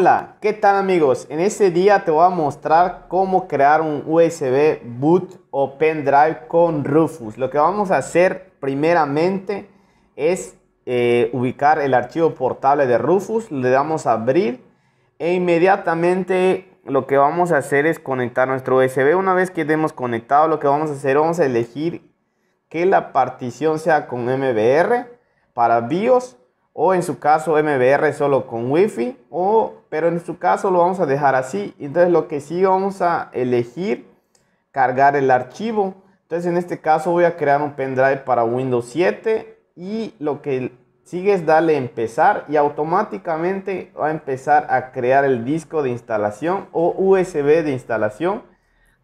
Hola, ¿qué tal amigos? En este día te voy a mostrar cómo crear un USB boot o pendrive con Rufus. Lo que vamos a hacer primeramente es eh, ubicar el archivo portable de Rufus, le damos a abrir e inmediatamente lo que vamos a hacer es conectar nuestro USB. Una vez que estemos conectado, lo que vamos a hacer es elegir que la partición sea con MBR para BIOS o en su caso MBR solo con Wi-Fi o pero en su caso lo vamos a dejar así. Entonces lo que sí vamos a elegir, cargar el archivo. Entonces en este caso voy a crear un pendrive para Windows 7 y lo que sigue es darle empezar y automáticamente va a empezar a crear el disco de instalación o USB de instalación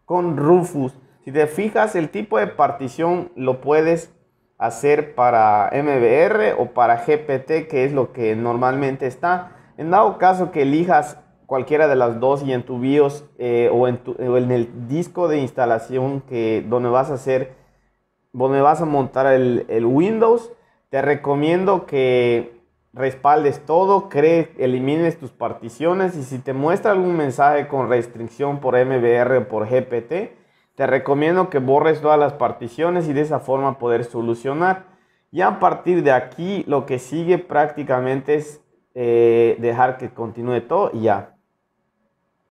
con Rufus. Si te fijas el tipo de partición lo puedes hacer para MBR o para GPT que es lo que normalmente está en dado caso que elijas cualquiera de las dos y en tu BIOS eh, o, en el disco de instalación que donde vas a hacer, donde vas a montar el, el Windows, te recomiendo que respaldes todo, crees, elimines tus particiones y si te muestra algún mensaje con restricción por MBR o por GPT, te recomiendo que borres todas las particiones y de esa forma poder solucionar. Y a partir de aquí lo que sigue prácticamente es eh, dejar que continúe todo y ya.